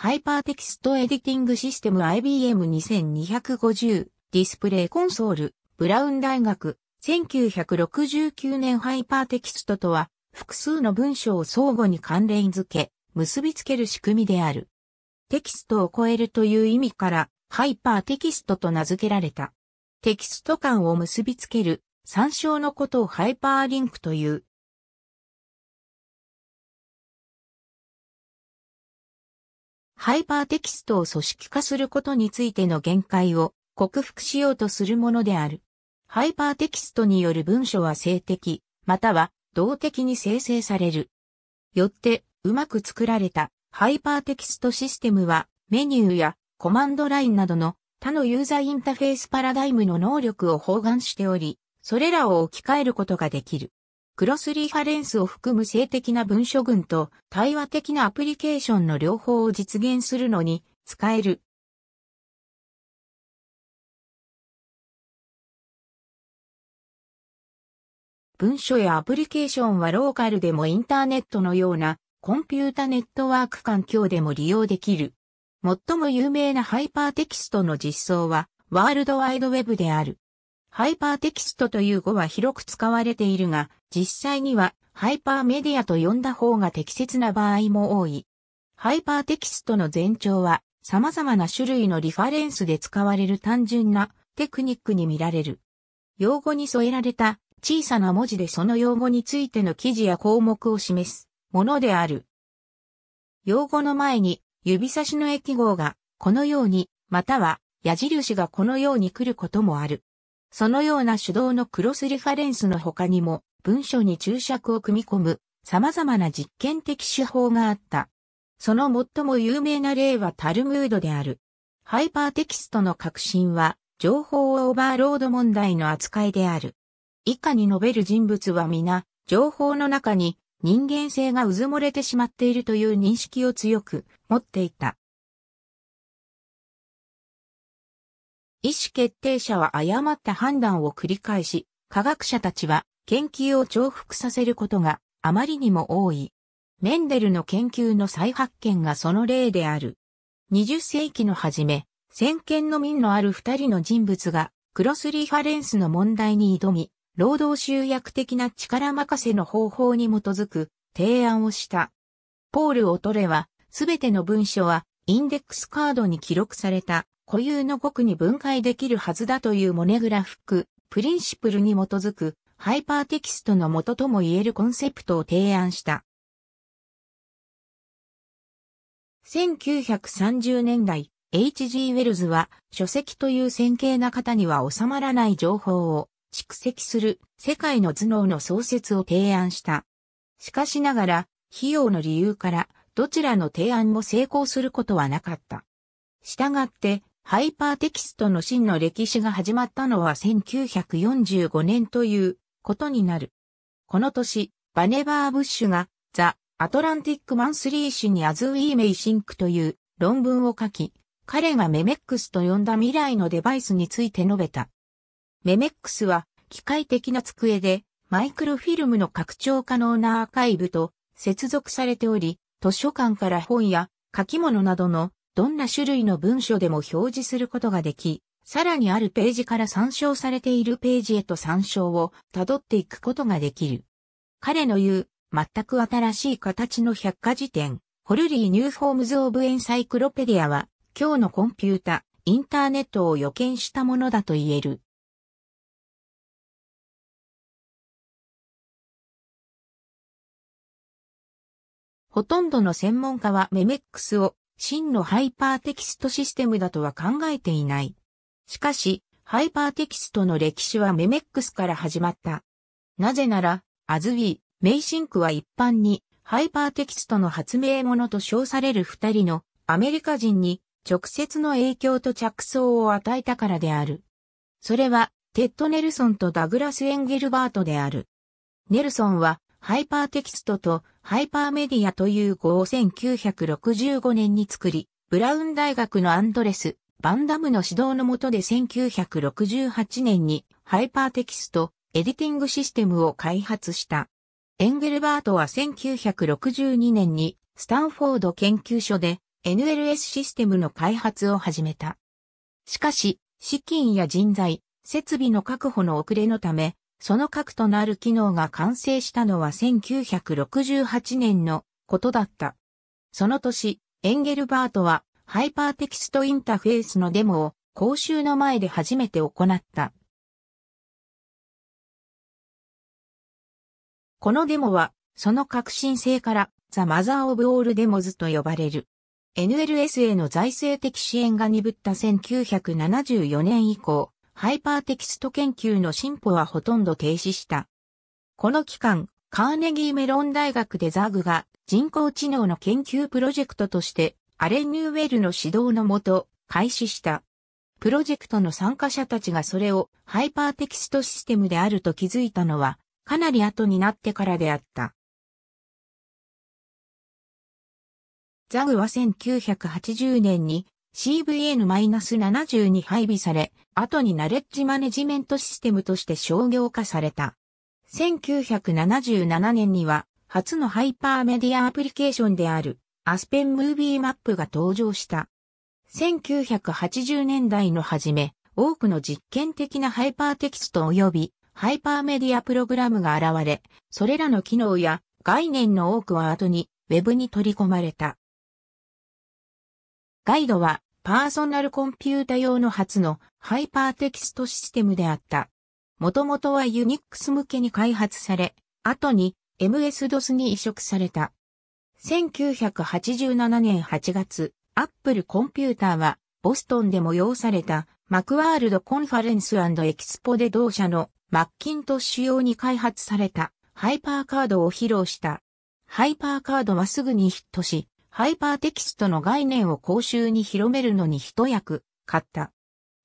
ハイパーテキストエディティングシステム IBM2250 ディスプレイコンソールブラウン大学1969年ハイパーテキストとは複数の文章を相互に関連付け結びつける仕組みである。テキストを超えるという意味からハイパーテキストと名付けられた。テキスト間を結びつける参照のことをハイパーリンクという。ハイパーテキストを組織化することについての限界を克服しようとするものである。ハイパーテキストによる文書は性的、または動的に生成される。よって、うまく作られたハイパーテキストシステムはメニューやコマンドラインなどの他のユーザーインターフェースパラダイムの能力を包含しており、それらを置き換えることができる。クロスリファレンスを含む性的な文書群と対話的なアプリケーションの両方を実現するのに使える。文書やアプリケーションはローカルでもインターネットのようなコンピュータネットワーク環境でも利用できる。最も有名なハイパーテキストの実装はワールドワイドウェブである。ハイパーテキストという語は広く使われているが、実際にはハイパーメディアと呼んだ方が適切な場合も多い。ハイパーテキストの前兆は様々な種類のリファレンスで使われる単純なテクニックに見られる。用語に添えられた小さな文字でその用語についての記事や項目を示すものである。用語の前に指差しの液号がこのように、または矢印がこのように来ることもある。そのような手動のクロスリファレンスの他にも、文書に注釈を組み込む様々な実験的手法があった。その最も有名な例はタルムードである。ハイパーテキストの革新は、情報オーバーロード問題の扱いである。以下に述べる人物は皆、情報の中に人間性が渦漏もれてしまっているという認識を強く持っていた。意思決定者は誤った判断を繰り返し、科学者たちは研究を重複させることがあまりにも多い。メンデルの研究の再発見がその例である。20世紀の初め、先見の民のある二人の人物がクロスリファレンスの問題に挑み、労働集約的な力任せの方法に基づく提案をした。ポール・オトレは、すべての文書はインデックスカードに記録された固有の極に分解できるはずだというモネグラフック、プリンシプルに基づくハイパーテキストの元とも言えるコンセプトを提案した。1930年代、H.G. ウェルズは書籍という線形な方には収まらない情報を蓄積する世界の頭脳の創設を提案した。しかしながら、費用の理由からどちらの提案も成功することはなかった。したがって、ハイパーテキストの真の歴史が始まったのは1945年ということになる。この年、バネバー・ブッシュがザ・アトランティック・マンスリー誌にアズ・ウィー・メイ・シンクという論文を書き、彼がメメックスと呼んだ未来のデバイスについて述べた。メメックスは機械的な机でマイクロフィルムの拡張可能なアーカイブと接続されており、図書館から本や書き物などのどんな種類の文書でも表示することができ、さらにあるページから参照されているページへと参照を辿っていくことができる。彼の言う、全く新しい形の百科事典、ホルリー・ニューフォームズ・オブ・エンサイクロペディアは、今日のコンピュータ、インターネットを予見したものだと言える。ほとんどの専門家はメメックスを真のハイパーテキストシステムだとは考えていない。しかし、ハイパーテキストの歴史はメメックスから始まった。なぜなら、アズウィー、メイシンクは一般に、ハイパーテキストの発明者と称される二人のアメリカ人に直接の影響と着想を与えたからである。それは、テッド・ネルソンとダグラス・エンゲルバートである。ネルソンはハイパーテキストとハイパーメディアという語を1965年に作り、ブラウン大学のアンドレス・バンダムの指導の下で1968年にハイパーテキストエディティングシステムを開発した。エンゲルバートは1962年にスタンフォード研究所で NLS システムの開発を始めた。しかし、資金や人材、設備の確保の遅れのため、その核となる機能が完成したのは1968年のことだった。その年、エンゲルバートはハイパーテキストインターフェースのデモを公衆の前で初めて行った。このデモは、その革新性から、ザ・マザー・オブ・オール・デモズと呼ばれる。NLS への財政的支援が鈍った1974年以降、ハイパーテキスト研究の進歩はほとんど停止した。この期間、カーネギーメロン大学でザグが人工知能の研究プロジェクトとしてアレン・ニューウェルの指導のもと開始した。プロジェクトの参加者たちがそれをハイパーテキストシステムであると気づいたのはかなり後になってからであった。ザグは1980年に CVN-7 に配備され、後にナレッジマネジメントシステムとして商業化された。1977年には、初のハイパーメディアアプリケーションである、アスペンムービーマップが登場した。1980年代の初め、多くの実験的なハイパーテキスト及びハイパーメディアプログラムが現れ、それらの機能や概念の多くは後にウェブに取り込まれた。ガイドはパーソナルコンピュータ用の初のハイパーテキストシステムであった。もともとはユニックス向けに開発され、後に MS-DOS に移植された。1987年8月、Apple コンピューターはボストンで催されたマクワールドコンファレンスエキスポで同社のマッキントッシュ用に開発されたハイパーカードを披露した。ハイパーカードはすぐにヒットし、ハイパーテキストの概念を公衆に広めるのに一役買った。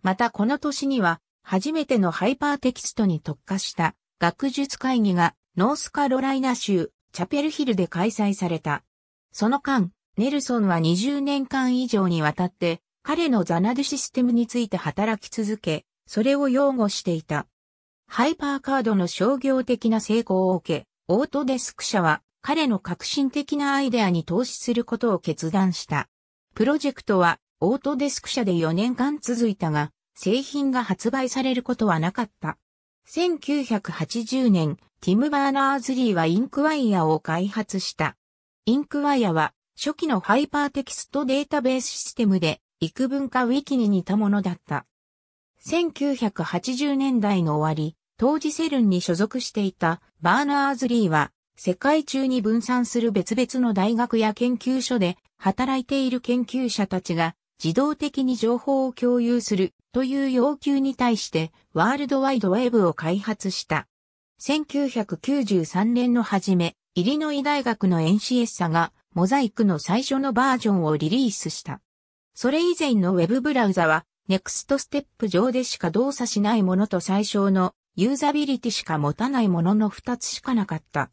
またこの年には、初めてのハイパーテキストに特化した学術会議がノースカロライナ州チャペルヒルで開催された。その間、ネルソンは20年間以上にわたって彼のザナドシステムについて働き続け、それを擁護していた。ハイパーカードの商業的な成功を受け、オートデスク社は彼の革新的なアイデアに投資することを決断した。プロジェクトはオートデスク社で4年間続いたが、製品が発売されることはなかった。1980年、ティム・バーナーズ・リーはインクワイアを開発した。インクワイアは初期のハイパーテキストデータベースシステムで幾分かウィキに似たものだった。1980年代の終わり、当時セルンに所属していたバーナーズ・リーは世界中に分散する別々の大学や研究所で働いている研究者たちが自動的に情報を共有するという要求に対してワールドワイドウェブを開発した。1993年の初め、イリノイ大学のエンシエッサがモザイクの最初のバージョンをリリースした。それ以前のウェブブラウザはネクストステップ上でしか動作しないものと最小のユーザビリティしか持たないものの2つしかなかった。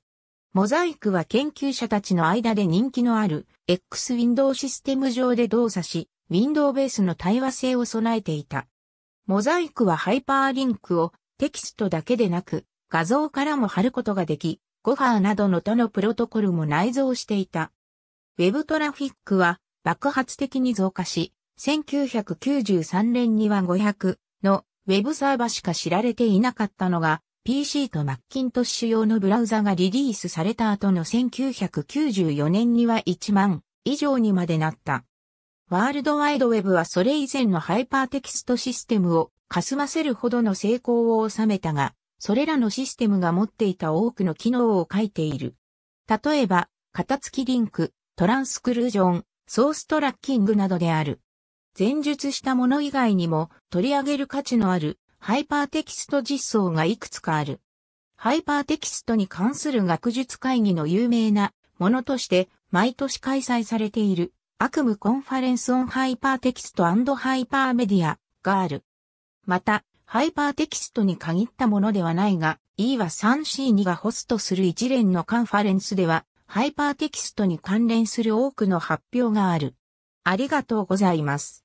モザイクは研究者たちの間で人気のある X ウィンドウシステム上で動作し、ウィンドウベースの対話性を備えていた。モザイクはハイパーリンクをテキストだけでなく画像からも貼ることができ、ゴファーなどの他のプロトコルも内蔵していた。ウェブトラフィックは爆発的に増加し、1993年には500のウェブサーバーしか知られていなかったのが、PC とマッキントッシュ用のブラウザがリリースされた後の1994年には1万以上にまでなった。ワールドワイドウェブはそれ以前のハイパーテキストシステムを霞ませるほどの成功を収めたが、それらのシステムが持っていた多くの機能を書いている。例えば、型付きリンク、トランスクルージョン、ソーストラッキングなどである。前述したもの以外にも取り上げる価値のあるハイパーテキスト実装がいくつかある。ハイパーテキストに関する学術会議の有名なものとして毎年開催されている悪夢コンファレンスオンハイパーテキストハイパーメディアがある。また、ハイパーテキストに限ったものではないが、E は 3C2 がホストする一連のカンファレンスでは、ハイパーテキストに関連する多くの発表がある。ありがとうございます。